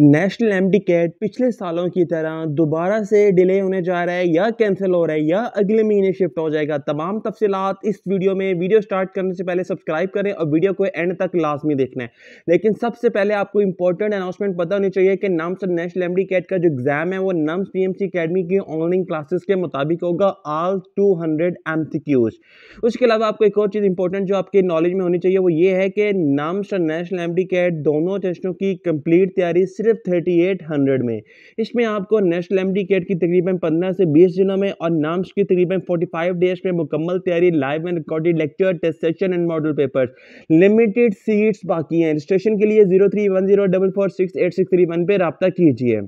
national D cat पिछले सालों की तरह दोबारा से डिले होने जा रहा है या कैंसिल हो रहा है या अगले महीने शिफ्ट हो जाएगा तमाम तफसीत इस वीडियो में वीडियो स्टार्ट करने से पहले सब्सक्राइब करें और वीडियो को एंड तक लाजमी देखना है लेकिन सबसे पहले आपको इंपॉर्टेंट अनाउंसमेंट पता होनी चाहिए कि नाम्स नेशनल एमडी कैट का जो एग्ज़ाम है वो NUMS P M C academy की ऑनलाइन क्लासेस के मुताबिक होगा all two hundred M C Qs उसके अलावा आपको एक और चीज़ इंपॉर्टेंट जो आपके नॉलेज में होनी चाहिए वो ये है कि नम्स और नेशनल एमडी कैट दोनों टेस्टों की कंप्लीट तैयारी सिर्फ थर्टी एट हंड्रेड में इसमें आपको नेशनल एम डी की तकरीबन पंद्रह से बीस दिनों में और नाम्स की तकरीबन फोर्टी फाइव डेज में मुकम्मल तैयारी live and recorded lecture test session and model papers limited seats बाकी हैं रजिस्ट्रेशन के लिए zero three one zero double four six eight six three one पर रबता कीजिए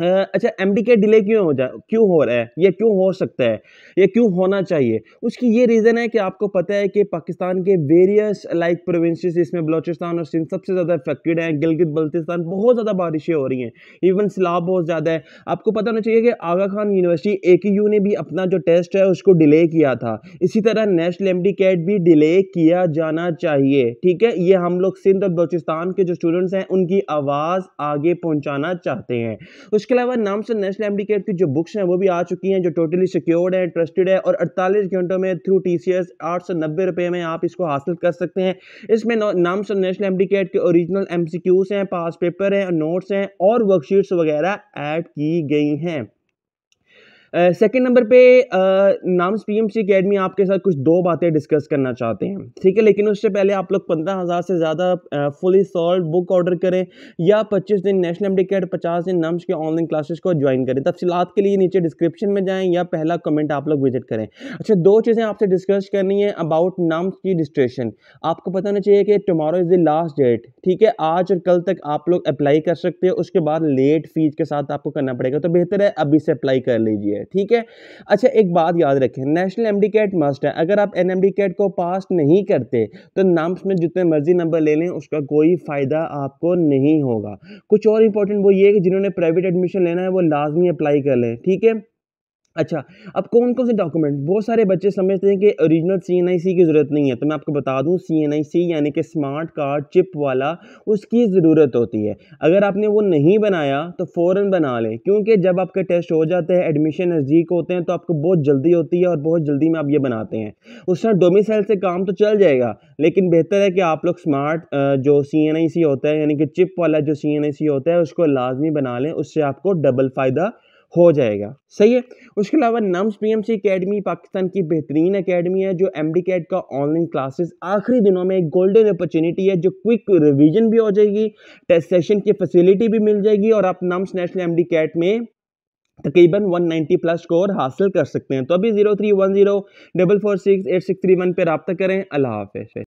अच्छा एम डी के डिले क्यों हो जा क्यों हो रहा है या क्यों हो सकता है या क्यों होना चाहिए उसकी ये रीज़न है कि आपको पता है कि पाकिस्तान के वेरियस लाइक प्रोविंसेस इसमें बलोचिस्तान और सिंध सबसे ज़्यादा अफेक्टेड हैं गिलगित बल्तिस्तान बहुत ज़्यादा बारिशें हो रही हैं इवन सलाब बहुत ज़्यादा है आपको पता होना चाहिए कि आगा खान यूनिवर्सिटी ए ने भी अपना जो टेस्ट है उसको डिले किया था इसी तरह नेशनल एम कैट भी डिले किया जाना चाहिए ठीक है ये हम लोग सिंध और बलोचिस्तान के जो स्टूडेंट्स हैं उनकी आवाज़ आगे पहुँचाना चाहते हैं इसके अलावा नामसन नेशनल एम की जो बुक्स हैं वो भी आ चुकी हैं जो टोटली सिक्योर्ड है ट्रस्टेड है और अड़तालीस घंटों में थ्रू टी सी एस आठ सौ नब्बे में आप इसको हासिल कर सकते हैं इसमें नामसन नेशनल एम के ओरिजिनल एम सी हैं पास पेपर हैं नोट्स हैं और वर्कशीट्स वगैरह ऐड की गई हैं सेकंड नंबर पे नाम्स पीएमसी एकेडमी आपके साथ कुछ दो बातें डिस्कस करना चाहते हैं ठीक है लेकिन उससे पहले आप लोग पंद्रह हज़ार से ज़्यादा फुली सॉल्व बुक ऑर्डर करें या पच्चीस दिन नेशनल डी कैड पचास दिन नाम्स के ऑनलाइन क्लासेस को ज्वाइन करें तफसीत के लिए नीचे डिस्क्रिप्शन में जाएँ या पहला कमेंट आप लोग विजिट करें अच्छा दो चीज़ें आपसे डिस्कस करनी है अबाउट नाम्स की रजिस्ट्रेशन आपको पता होना चाहिए कि tomorrow is the last date ठीक है आज और कल तक आप लोग अप्लाई कर सकते हैं उसके बाद लेट फीस के साथ आपको करना पड़ेगा तो बेहतर है अभी से अप्लाई कर लीजिए है ठीक है अच्छा एक बात याद रखें नेशनल एम कैट मस्ट है अगर आप एन कैट को पास नहीं करते तो नाम्स में जितने मर्जी नंबर ले लें उसका कोई फ़ायदा आपको नहीं होगा कुछ और इंपॉर्टेंट वो ये कि जिन्होंने प्राइवेट एडमिशन लेना है वो लाजमी अप्लाई कर लें ठीक है अच्छा अब कौन कौन से डॉक्यूमेंट बहुत सारे बच्चे समझते हैं कि ओरिजिनल सी एन आई सी की ज़रूरत नहीं है तो मैं आपको बता दूं सी एन आई सी यानी कि स्मार्ट कार्ड चिप वाला उसकी ज़रूरत होती है अगर आपने वो नहीं बनाया तो फ़ौर बना लें क्योंकि जब आपके टेस्ट हो जाते हैं एडमिशन नज़दीक होते हैं तो आपको बहुत जल्दी होती है और बहुत जल्दी में आप ये बनाते हैं उस तरह डोमिसाइल से काम तो चल जाएगा लेकिन बेहतर है कि आप लोग स्मार्ट जो सी एन आई सी होता है यानी कि चिप वाला जो सी एन आई सी होता है उसको लाजमी बना लें उससे आपको डबल फ़ायदा हो जाएगा सही है उसके अलावा NUMS P M C academy Pakistan की बेहतरीन अकेडमी है जो एम डी कैट का ऑनलाइन क्लासेस आखिरी दिनों में एक गोल्डन अपॉर्चुनिटी है जो क्विक रिवीजन भी हो जाएगी टेस्ट सेशन की फैसिलिटी भी मिल जाएगी और आप NUMS national M D CAT में तकरीबन 190 प्लस स्कोर हासिल कर सकते हैं तो अभी zero three one zero double four six eight six three one पर रबता करें अल्लाह हाफ